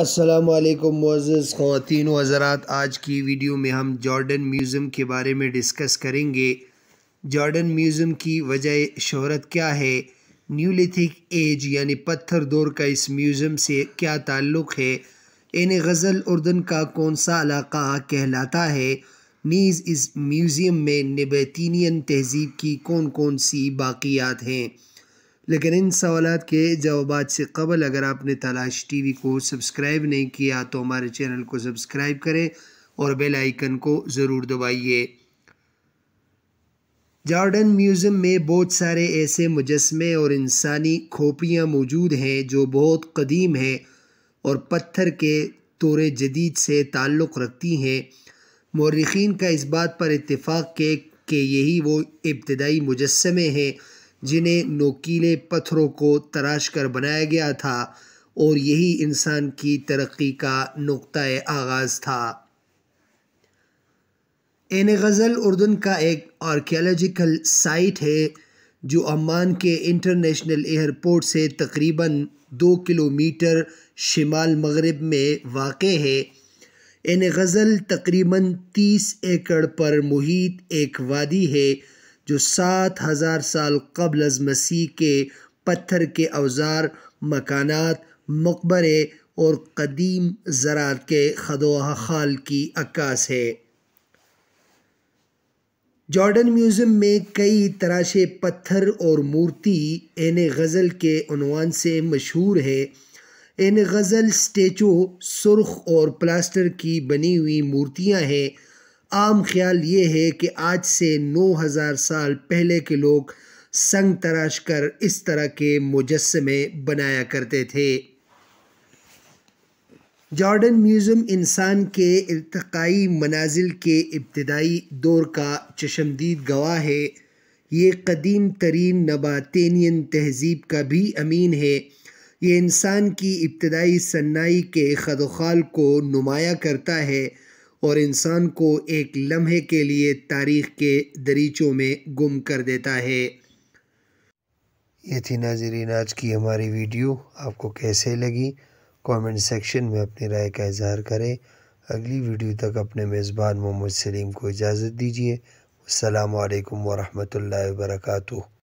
असलकम मोज़ ख़वान हज़रात आज की वीडियो में हम जॉर्डन म्यूज़ियम के बारे में डिस्कस करेंगे जॉर्डन म्यूज़ियम की वजह शहरत क्या है न्यूलिथिक एज यानी पत्थर दौर का इस म्यूज़ियम से क्या ताल्लुक़ है इन गज़ल उर्दन का कौन सा इलाका कहलाता है नीज़ इस म्यूज़ियम में नबतनीन तहज़ीब की कौन कौन सी बाक़ियात हैं लेकिन इन सवाल के जवाब से कबल अगर आपने तलाश टीवी को सब्सक्राइब नहीं किया तो हमारे चैनल को सब्सक्राइब करें और बेल आइकन को ज़रूर दबाइए जार्डन म्यूज़ियम में बहुत सारे ऐसे मुजस्मे और इंसानी खोपियाँ मौजूद हैं जो बहुत कदीम हैं और पत्थर के तोरे जदीद से ताल्लुक़ रखती हैं मौरखीन का इस बात पर इतफ़ाक़ के कि यही वो इब्तदाई मुजस्मे हैं जिन्हें नोकीले पत्थरों को तराश कर बनाया गया था और यही इंसान की तरक्की का नुक़ आगाज़ था एन गज़ल उर्दन का एक आर्कियोलॉजिकल साइट है जो अम्मान के इंटरनेशनल एयरपोर्ट से तकरीबन दो किलोमीटर शिमाल मगरब में वाक़ है एन गज़ल तकरीबन तीस एकड़ पर मुहित एक वादी है जो सात हज़ार साल कबल अज मसीह के पत्थर के अवजार मकानात मकबरे और कदीम ज़रात के खदोहा खाल की अक्कास है जॉर्डन म्यूज़ियम में कई तराशे पत्थर और मूर्ति एन गज़ल के अनवान से मशहूर है एन गज़ल स्टेचू सुर्ख और प्लास्टर की बनी हुई मूर्तियां हैं आम ख्याल ये है कि आज से 9000 साल पहले के लोग संग तराश कर इस तरह के मुजस्मे बनाया करते थे जॉर्डन म्यूज़ियम इंसान के इरतकाई मनाजिल के इब्तदाई दौर का चशमदीद गवाह है ये कदीम तरीन नबातनियन तहजीब का भी अमीन है ये इंसान की इब्तदाई सन्नाई के खदोखाल को नुमाया करता है और इंसान को एक लम्हे के लिए तारीख के दरीचों में गुम कर देता है ये थी नाजरीन आज की हमारी वीडियो आपको कैसे लगी कमेंट सेक्शन में अपनी राय का इजहार करें अगली वीडियो तक अपने मेज़बान मोहम्मद सलीम को इजाज़त दीजिए अल्लाम वरहमल वर्का